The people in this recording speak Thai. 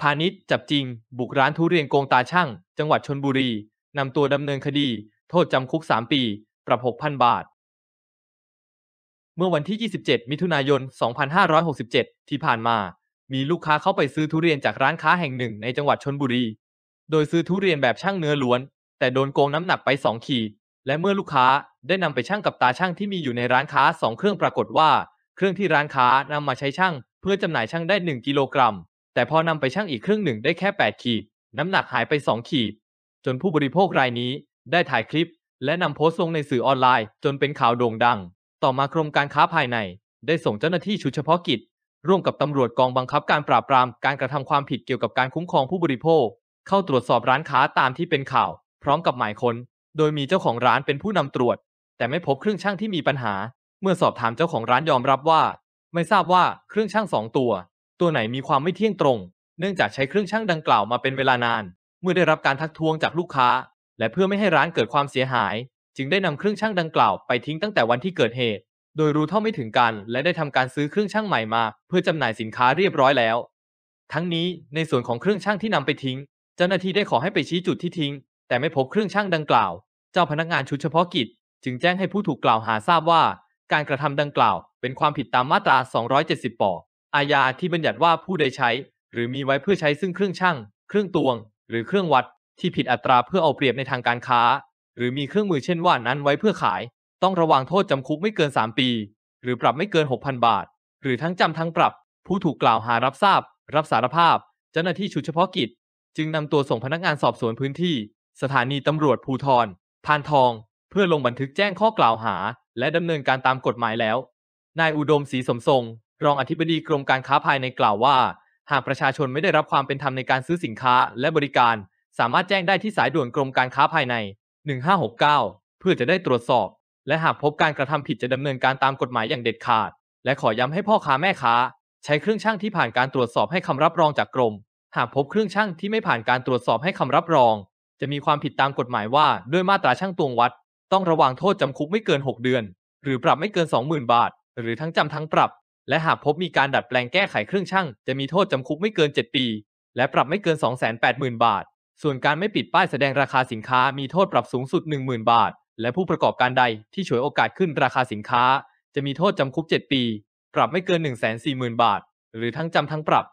พาณิชย์จับจริงบุกร้านทุเรียนโกงตาช่างจังหวัดชนบุรี นำตัวดำเนินคดี โทษจำคุก 3 ปี ปรับ 6,000 บาท เมื่อวันที่ 27 มิถุนายน 2567 ที่ผ่านมา มีลูกค้าเข้าไปซื้อทุเรียนจากร้านค้าแห่งหนึ่งในจังหวัดชนบุรี โดยซื้อทุเรียนแบบช่างเนื้อล้วน แต่โดนโกงน้ำหนักไป 2ขีดและเมื่อลูกค้าได้นำไปช่างกับตาช่างที่มีอยู่ในร้านค้า 2 เครื่องปรากฏว่า เครื่องที่ร้านค้านำมาใช้ช่างเพื่อจำหน่ายช่างได้1กิโลกรัมแต่พอนำไปชั่งอีกครึ่งหนึ่งได้แค่ 8 ขีด น้ำหนักหายไป 2 ขีด จนผู้บริโภครายนี้ ได้ถ่ายคลิป และนำโพสต์ลงในสื่อออนไลน์ จนเป็นข่าวโด่งดัง ต่อมากรมการค้าภายใน ได้ส่งเจ้าหน้าที่ชุดเฉพาะกิจ ร่วมกับตำรวจกองบังคับการปราบปราม การกระทำความผิดเกี่ยวกับการคุ้มครองผู้บริโภค เข้าตรวจสอบร้านค้าตามที่เป็นข่าว พร้อมกับหมายค้น โดยมีเจ้าของร้านเป็นผู้นำตรวจ แต่ไม่พบเครื่องช่างที่มีปัญหา เมื่อสอบถามเจ้าของร้านยอมรับว่า ไม่ทราบว่าเครื่องช่างสองตัวตัวไหนมีความไม่เที่ยงตรง เนื่องจากใช้เครื่องชั่งดังกล่าวมาเป็นเวลานาน เมื่อได้รับการทักท้วงจากลูกค้า และเพื่อไม่ให้ร้านเกิดความเสียหาย จึงได้นำเครื่องชั่งดังกล่าวไปทิ้งตั้งแต่วันที่เกิดเหตุ โดยรู้เท่าไม่ถึงการและได้ทำการซื้อเครื่องชั่งใหม่มาเพื่อจำหน่ายสินค้าเรียบร้อยแล้ว ทั้งนี้ในส่วนของเครื่องชั่งที่นำไปทิ้ง เจ้าหน้าที่ได้ขอให้ไปชี้จุดที่ทิ้ง แต่ไม่พบเครื่องชั่งดังกล่าว เจ้าพนักงานชุดเฉพาะกิจจึงแจ้งให้ผู้ถูกกล่าวหาทราบว่า การกระทำดังกล่าว เป็นความผิดตามมาตรา 270ปอาญาที่บัญญัติว่าผู้ใดใช้ หรือมีไว้เพื่อใช้ซึ่งเครื่องช่างเครื่องตวง หรือเครื่องวัดที่ผิดอัตราเพื่อเอาเปรียบในทางการค้า หรือมีเครื่องมือเช่นว่านั้นไว้เพื่อขาย ต้องระวังโทษจำคุกไม่เกิน 3 ปี หรือปรับไม่เกิน6,000บาท หรือทั้งจำทั้งปรับผู้ถูกกล่าวหารับทราบ รับสารภาพเจ้าหน้าที่ชุดเฉพาะกิจ จึงนำตัวส่งพนักงานสอบสวนพื้นที่ สถานีตำรวจภูทรพานทองเพื่อลงบันทึกแจ้งข้อกล่าวหา และดำเนินการตามกฎหมายแล้ว นายอุดมศรีสมทรงรองอธิบดีกรมการค้าภายในกล่าวว่า หากประชาชนไม่ได้รับความเป็นธรรมในการซื้อสินค้าและบริการ สามารถแจ้งได้ที่สายด่วนกรมการค้าภายใน 1569 เพื่อจะได้ตรวจสอบ และหากพบการกระทำผิดจะดำเนินการตามกฎหมายอย่างเด็ดขาด และขอย้ำให้พ่อค้าแม่ค้า ใช้เครื่องช่างที่ผ่านการตรวจสอบให้คำรับรองจากกรมหากพบเครื่องช่างที่ไม่ผ่านการตรวจสอบให้คำรับรอง จะมีความผิดตามกฎหมายว่าด้วยมาตราช่างตวงวัด ต้องระวังโทษจำคุกไม่เกิน 6 เดือนหรือปรับไม่เกิน20,000บาท หรือทั้งจำทั้งปรับและหากพบมีการดัดแปลงแก้ไขเครื่องช่างจะมีโทษจำคุกไม่เกิน 7 ปี และปรับไม่เกิน280,000 บาท ส่วนการไม่ปิดป้ายแสดงราคาสินค้ามีโทษปรับสูงสุด 10,000 บาท และผู้ประกอบการใดที่ฉวยโอกาสขึ้นราคาสินค้าจะมีโทษจำคุก 7 ปี ปรับไม่เกิน 140,000บาท หรือทั้งจำทั้งปรับ